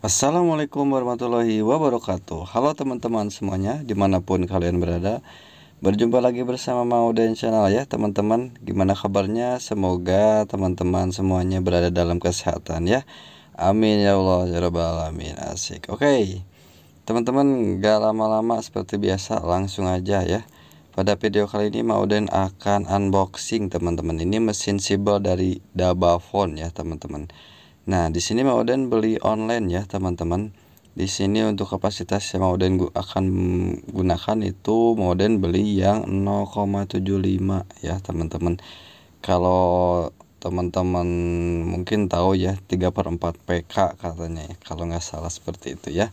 Assalamualaikum warahmatullahi wabarakatuh Halo teman-teman semuanya Dimanapun kalian berada Berjumpa lagi bersama Mauden channel ya teman-teman Gimana kabarnya Semoga teman-teman semuanya berada dalam kesehatan ya Amin ya Allah ya Rabbal Alamin Asik Oke okay. Teman-teman gak lama-lama seperti biasa Langsung aja ya pada video kali ini Mauden akan unboxing teman-teman ini mesin sibel dari Dabafon ya teman-teman Nah, di sini mau dan beli online ya, teman-teman. Di sini untuk kapasitas yang mau dan akan gunakan itu mau dan beli yang 0,75 ya, teman-teman. Kalau teman-teman mungkin tahu ya 3 per 4 PK katanya ya kalau nggak salah seperti itu ya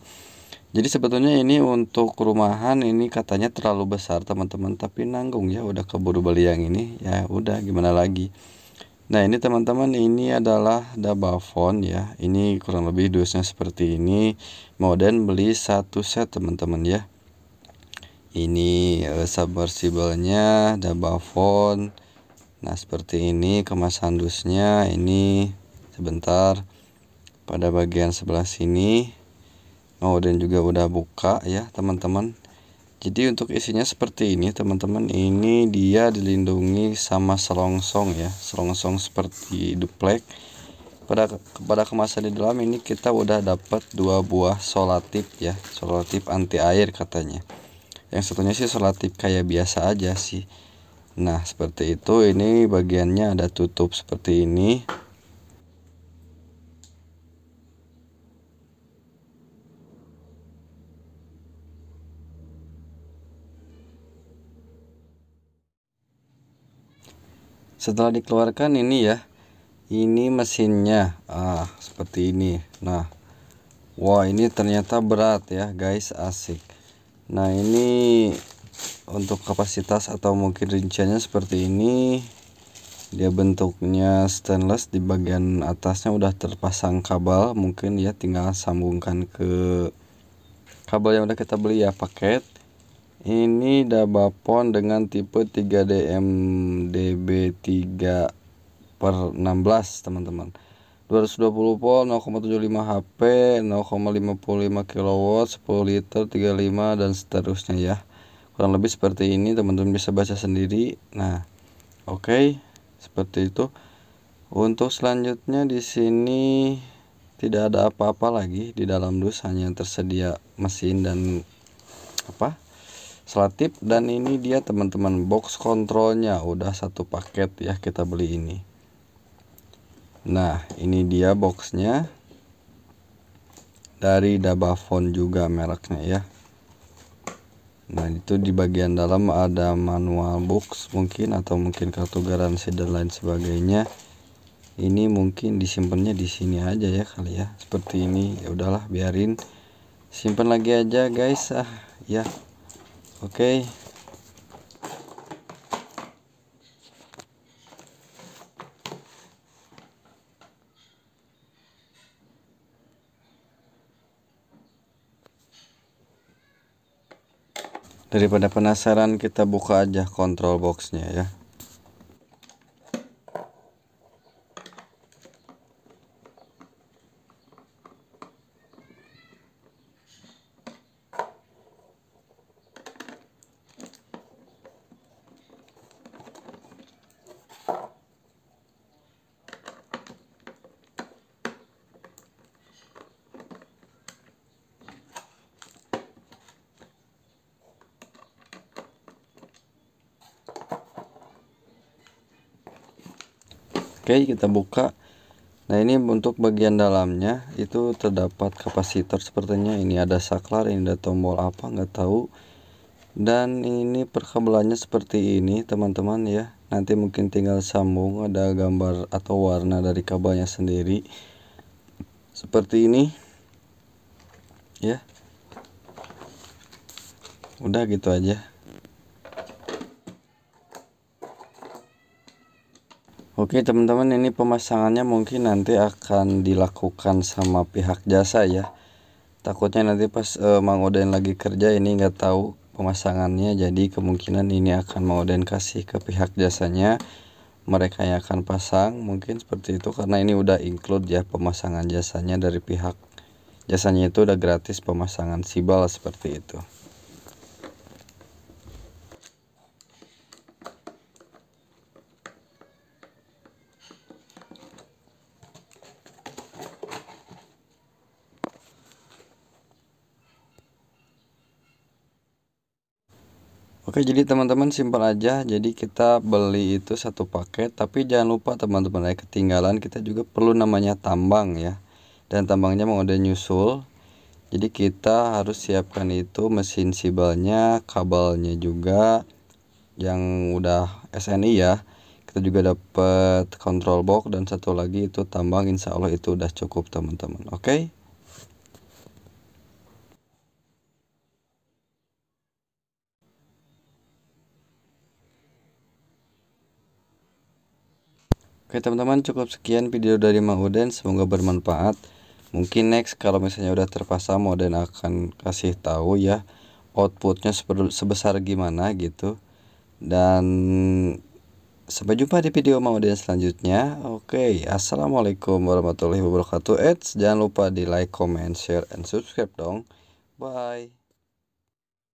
jadi sebetulnya ini untuk rumahan ini katanya terlalu besar teman-teman tapi nanggung ya udah keburu beli yang ini ya udah gimana lagi Nah ini teman-teman ini adalah phone ya Ini kurang lebih dusnya seperti ini mau dan beli satu set teman-teman ya Ini uh, submersible-nya phone Nah seperti ini kemasan dusnya Ini sebentar Pada bagian sebelah sini mau oh, dan juga udah buka ya teman-teman jadi untuk isinya seperti ini teman-teman ini dia dilindungi sama selongsong ya selongsong seperti duplek pada kepada kemasan di dalam ini kita udah dapat dua buah solatip ya solatip anti air katanya yang satunya sih solatip kayak biasa aja sih nah seperti itu ini bagiannya ada tutup seperti ini setelah dikeluarkan ini ya ini mesinnya ah seperti ini nah Wah ini ternyata berat ya guys asik nah ini untuk kapasitas atau mungkin rinciannya seperti ini dia bentuknya stainless di bagian atasnya udah terpasang kabel mungkin ya tinggal sambungkan ke kabel yang udah kita beli ya paket ini dabapon dengan tipe 3 dm db 3 per 16 teman-teman 220 volt 0,75 HP 0,55 kW 10 liter 35 dan seterusnya ya kurang lebih seperti ini teman-teman bisa baca sendiri nah oke okay, seperti itu untuk selanjutnya di sini tidak ada apa-apa lagi di dalam dus hanya tersedia mesin dan apa selatip dan ini dia teman-teman box kontrolnya udah satu paket ya kita beli ini nah ini dia boxnya dari Dabafon juga mereknya ya nah itu di bagian dalam ada manual box mungkin atau mungkin kartu garansi dan lain sebagainya ini mungkin disimpannya di sini aja ya kali ya seperti ini ya udahlah biarin simpan lagi aja guys ah ya oke daripada penasaran kita buka aja kontrol boxnya ya Oke kita buka nah ini untuk bagian dalamnya itu terdapat kapasitor sepertinya ini ada saklar ini ada tombol apa nggak tahu dan ini perkabelannya seperti ini teman-teman ya nanti mungkin tinggal sambung ada gambar atau warna dari kabelnya sendiri seperti ini ya udah gitu aja Oke teman-teman ini pemasangannya mungkin nanti akan dilakukan sama pihak jasa ya Takutnya nanti pas e, Mang Oden lagi kerja ini nggak tahu pemasangannya Jadi kemungkinan ini akan Mang Oden kasih ke pihak jasanya Mereka yang akan pasang mungkin seperti itu Karena ini udah include ya pemasangan jasanya dari pihak jasanya itu udah gratis pemasangan sibal seperti itu Oke jadi teman-teman simpel aja jadi kita beli itu satu paket tapi jangan lupa teman-teman ya ketinggalan kita juga perlu namanya tambang ya dan tambangnya mau ada nyusul jadi kita harus siapkan itu mesin sibalnya kabelnya juga yang udah SNI ya kita juga dapat control box dan satu lagi itu tambang insya Allah itu udah cukup teman-teman oke okay? Oke teman-teman cukup sekian video dari Mang Uden semoga bermanfaat. Mungkin next kalau misalnya udah terpasang Uden akan kasih tahu ya outputnya sebesar gimana gitu. Dan sampai jumpa di video Mang Uden selanjutnya. Oke, assalamualaikum warahmatullahi wabarakatuh. Eits, jangan lupa di like, comment, share, and subscribe dong. Bye.